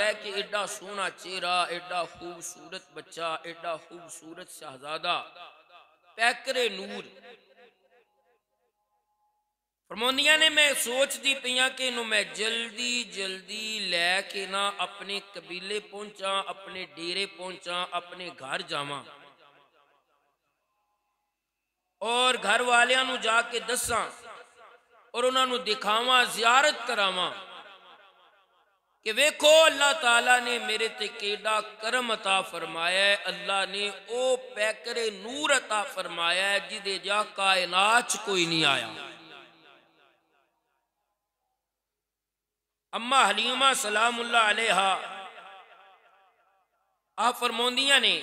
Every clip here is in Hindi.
है कि एडा चेहरा एडा खूबसूरत बच्चा एडा खूबसूरत शहजादा पैकरे नूर ने मैं सोचती पई मैं जल्दी जल्दी लैके ना अपने कबीले पहुंचा अपने डेरे पहुंचा अपने घर जावा और घर वाल जाके दसा और उन्होंने दिखावा जियारत करावा कि वेखो अल्लाह तला ने मेरे ते के करम अता फरमाया है अल्लाह ने ओ पैकरे नूर अता फरमाया है जिदे जा कायनाच कोई नहीं आया अम्मा हलीमा सलाम अलहा आप फरमोदिया ने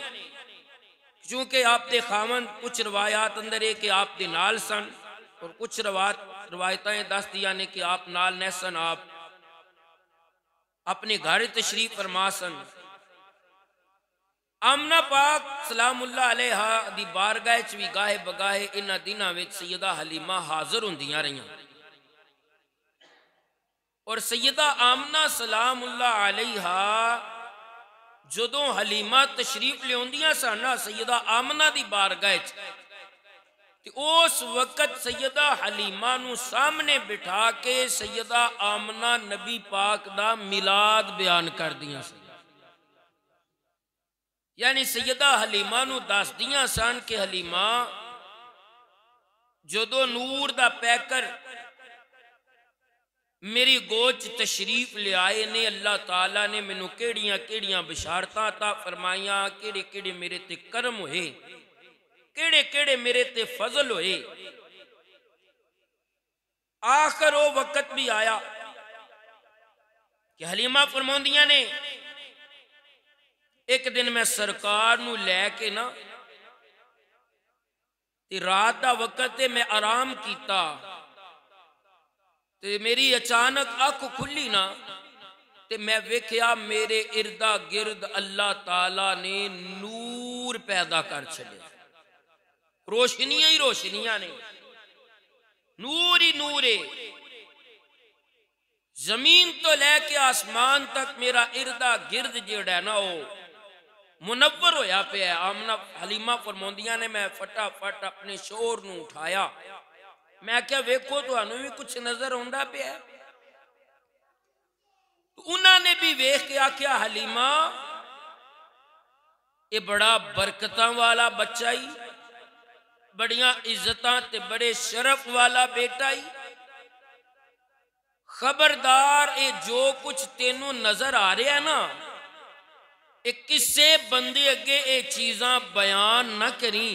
चूंकि आप दे खावन कुछ रवायात अंदर है कि आप दे नाल सन और कुछ रवायत रवायतें दस दिया ने कि आप नाल नहीं सन आप अपने घर तशरीफ फरमासन आमना पाक सलाम अलैहा बारगाह च भी गाहे बगाहे इन दिनों सैयदा हलीमा हाजिर हों रही और सैयदा आमना सलाम उल्ला आलिहा ਹਲੀਮਾ हलीमा तशरीफ लिया ਸੈਯਦਾ ਆਮਨਾ ਦੀ ਬਾਰਗਾਹ 'ਚ उस वक्त सैयदा हलीमा सामने बिठा के ਬਿਠਾ आमना नबी पाक ਨਬੀ ਪਾਕ ਦਾ ਮਿਲਾਦ ਬਿਆਨ यानी सैयदा हलीमा दसदियाँ सन के हलीमा जो नूर का पैकर मेरी गोच तशरीफ लियाए ने अल्लाह तला ने मैनू केड़िया बशारत ता फरमाइया केड़े मेरे ते करम हुए केड़े केड़े मेरे ते फजल हुए आखिर वो वक्त भी आया कि हलीमा फरमादिया ने एक दिन मैं सरकार लैके ना रात का वक्त मैं आराम किया ते मेरी अचानक अख खुली ना ते मैं वेख्या मेरे इर्दा गिर्द अल्लाह ताला ने नूर पैदा कर छड़िया रोशनियां ही रोशनियां ने नूर ही नूरे जमीन तो लैके आसमान तक मेरा इर्दा गिर्द जेड़ा है ना हो मुनवर होया पे है आमना हलीमा फरमोदिया ने मैं फटाफट अपने शोर न उठाया मैं क्या वेखो थानू तो भी कुछ नजर आंदा पे है तो उन्होंने भी वेख के आख्या हलीमा ये बड़ा बरकत वाला बच्चा ही बड़िया इज्जत बड़े शरफ वाला बेटा ही खबरदार ये जो कुछ तेन नजर आ रहा है ना ये किसे बंदे अगे ये चीजा बयान न करी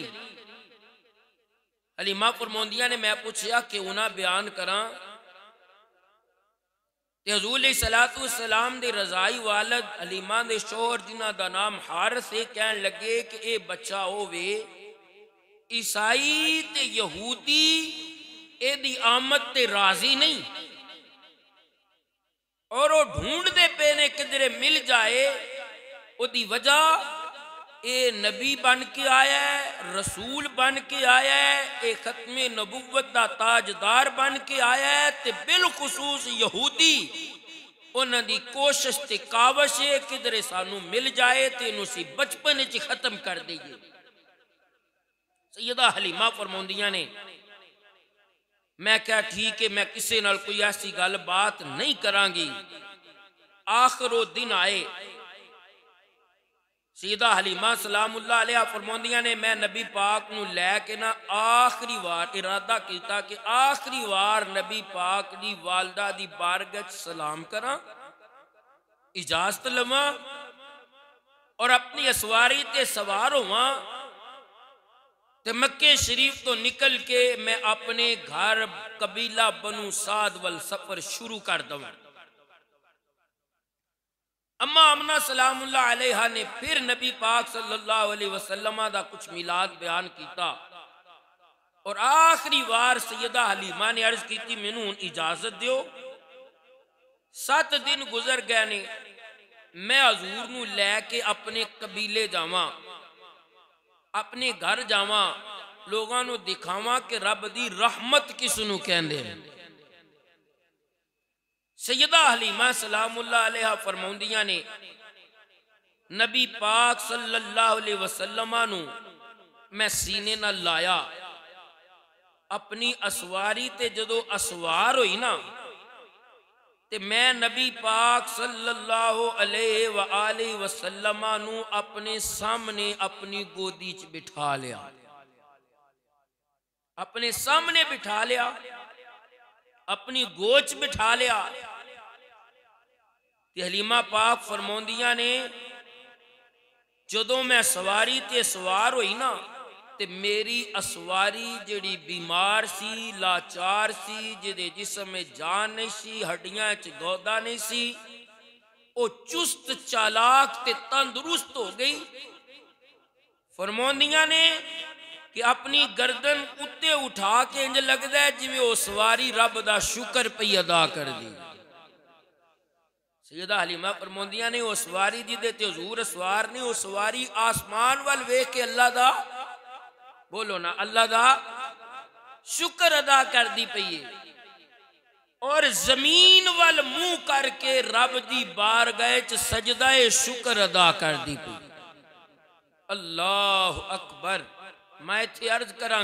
अलीमा फरमोदिया ने मैं पूछा कि उन्हें बयान करा हजूल सलातू सलाम के रजाई वालद अलीमा के शोहर जिन्हों का नाम हार से कह लगे कि यह बच्चा हो वे ईसाई ते यहूदी एदी आमद ते राजी नहीं और ढूंढते पे ने किधरे मिल जाए ओदी वजह ए नबी बन के आया है रसूल बन के आया है ए खत्म नबूबत का ताजदार बन के आया है ते बिलखसूस यहूदी उन्होंने कोशिश से कावश है किधरे सानू मिल जाए तो इन बचपन च खत्म कर दीजिए सैयदा हलीमा फरमादियां ने मैं क्या ठीक है मैं किसी न कोई ऐसी गल बात नहीं करा आखिरो दिन आए सीधा हलीमा सलामुल्ला अलैहा फरमाउंदियां ने मैं नबी पाक नु लैके ना आखिरी वार इरादा किया कि आखिरी वार नबी पाक दी वालदा दी बारगज सलाम करा इजाजत लवा और अपनी असवारी ते सवार होवां तो मक्के शरीफ तो निकल के मैं अपने घर कबीला बनू साद वल सफर शुरू कर दू अम्मा अमना सलाम अलहा ने फिर नबी पाक सल्लल्लाहु अलैहि वसल्लम का कुछ मिलाद बयान किया और आखिरी बार सैयदा हलीमा ने अर्ज की मैनू इजाजत दो सात दिन गुजर गए ने मैं हजूर नैके लैके अपने कबीले जावा अपने घर जावा लोग दिखावा कि रब की रहमत ਰਹਿਮਤ ਕਿਸ ਨੂੰ हलीमा सलामुल्ला उल्ला फरमा ने नबी पाक सल्लल्लाहु मैं सीने न लाया अपनी असवारी जो असवार हुई ना ते मैं नबी पाक सल्लल्लाहु अलैहि वसल्लम अपने सामने अपनी गोदी च बिठा लिया अपने सामने बिठा लिया अपनी गोच बिठा लिया हलीमा पाक फरमा ने जो मैं सवारी ते सवार हुई ना ते मेरी असवारी जड़ी बीमार सी लाचार सी जिदे जिसम ਵਿੱਚ ਜਾਨ ਨਹੀਂ ਸੀ ਹੱਡੀਆਂ 'ਚ ਗੋਦਾ ਨਹੀਂ ਸੀ ਉਹ ਚੁਸਤ ਚਾਲਾਕ ਤੇ ਤੰਦਰੁਸਤ ਹੋ ਗਈ ਫਰਮਾਉਂਦੀਆਂ कि अपनी गर्दन उत्ते उठा के इंज लगता है जिम्मे सवारी रब का शुक्र पी अदा कर दी सैदा हलीमा परमोदिया ने उस सवारी जी हजूर सवार ने उस सवारी आसमान वाल वेख के अल्लाह का बोलो ना अल्लाह का शुक्र अदा कर दी पई और जमीन वाल मुंह करके रब की बार गए सजदाए शुक्र अदा कर दी पी अल्लाह अकबर मैं इतने अर्ज करा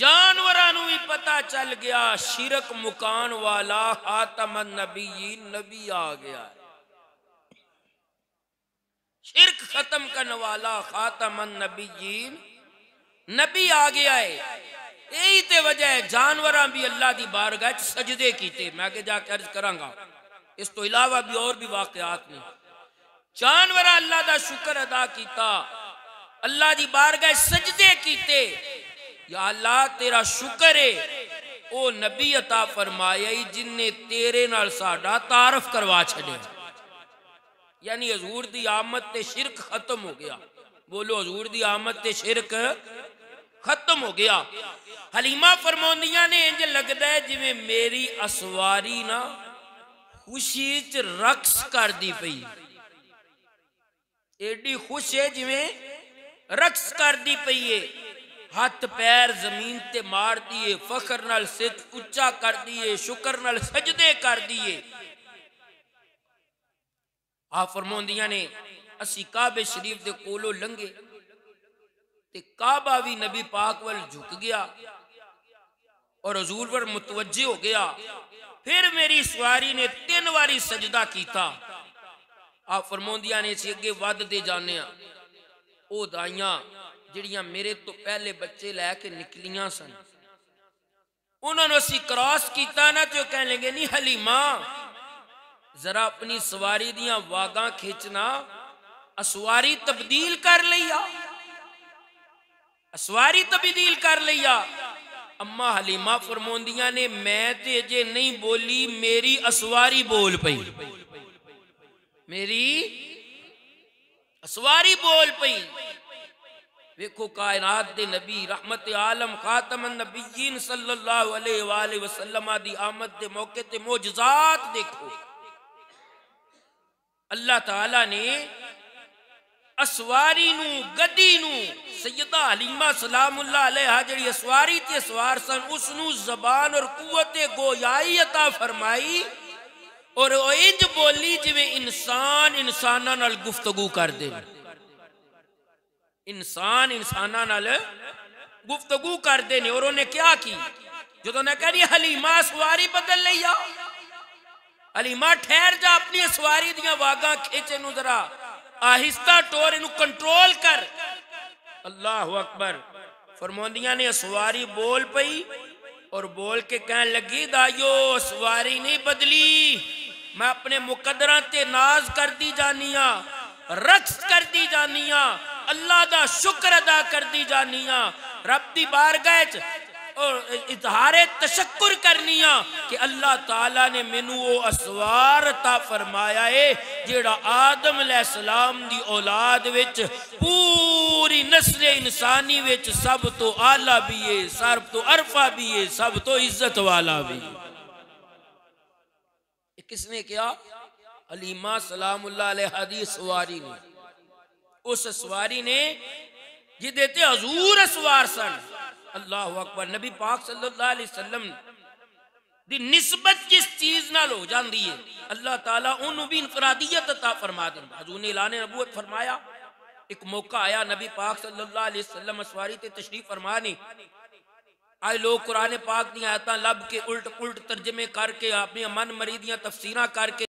जानवर भी पता चल गया शिरक मुकान वाला हातम नबी नबी आ गया शिरक खत्म करने वाला खातम नबी जी नबी आ गया है यही तो वजह है जानवर भी अल्लाह की बारगाह सजदे किए मैं अगे जाके अर्ज करा इस तो इलावा भी और भी वाकयात ने जानवर अल्लाह का शुक्र अदा किया अल्लाह की बारगाह सजदे किए या अल्लाह तेरा शुक्र है ओ नबी अता फरमाया जिन्हें तेरे नाल साडा तारफ करवा छड़े यानी हजूर की आमद ते शिरक खत्म हो गया बोलो हजूर की आमद ते शिरक खत्म हो गया हलीमा फरमोदिया ने इंज लगता है जिम्मे मेरी असवारी ना खुशी च रक्स कर दी पी एडी खुश है जिम्मे रक्स कर दी पी है हथ पैर जमीन ते मार दिए फखर नाल सिर उच्चा कर दिए शुक्र न सजदे कर दिए आ फरमोदिया ने असी काबे शरीफ के कोलो लंघे काबा भी नबी पाक वाल झुक गया और हजूर पर मुतवजे हो गया फिर मेरी सवारी ने तीन बारी सजदा किया आप फरमा ने इसी अगे वे जाने वो दाइया जड़िया मेरे तो पहले बच्चे लैके निकलिया सन उन्होंने असी क्रॉस किया ना तो कह लगे नहीं हली मां जरा अपनी सवारी दियां वागा खिंचना असवारी तब्दील कर लिया ਸਵਾਰੀ तब्दील तो कर लिया अम्मा हलीमा फरमोदिया ने मैं तो अजे नहीं बोली मेरी असवारी बोल पई मेरी असवारी बोल पई वेखो कायनात दे नबी रहमत आलम खातम नबीन सल्लल्लाहु अलैहि वसल्लम दी आमद दे मौके ते मुजजात देखो अल्लाह ताला ने असवारी गद्दी सैयदा हलीमा सलाम उल्ला जी असवारी असवार सन उस जबान और कुत गोयाई अता फरमाई और इंज बोली जिमें इंसान इंसान गुफ्तगु कर दे इंसान इंसान गुफ्तगु करते ने और उन्हें क्या की जो तो कह रही हलीमा असवारी बदल ली आओ हलीमा ठहर जा अपनी सवारी दियां वागा खेचे जरा आहिस्ता टोर इन कंट्रोल कर अल्लाह अकबर फरमोदिया ने सवारी बोल पई और बोल के कह लगी दाइयो सवारी नहीं बदली मैं अपने मुकदर ते नाज कर दी जानी हाँ रक्स कर दी जानी हाँ अल्लाह का शुक्र अदा कर दी जानी हाँ रब की बारगाह और इजहार तशक्र करनी आ कि अल्लाह तला ने मैनू वो असवार फरमाया है जेड़ा आदम सलाम की औलाद पूरी नस्ल इंसानी सब तो आला भी है सब तो अरफा भी है सब तो इज्जत वाला भी है किसने क्या अलीमा सलाम हदी सवारी ने उस सवारी ने जिदे हजूर सवार सन अल्लाह अकबर नबी पाक सल्लल्लाहु अलैहि वसल्लम दी निस्बत जिस चीज नाल हो जाती है अल्लाह ताला उन्होंने भी इनफरादियत अता फरमा दें हजू ने इलाने नबूत फरमाया एक मौका आया नबी पाक सल्लल्लाहु अलैहि वसल्लम असवारी ते तशरीफ फरमा नहीं आज लोग कुरान पाक दी आयत लब के उल्ट पुलट तर्जमे करके अपनी मन मरी दफसीर करके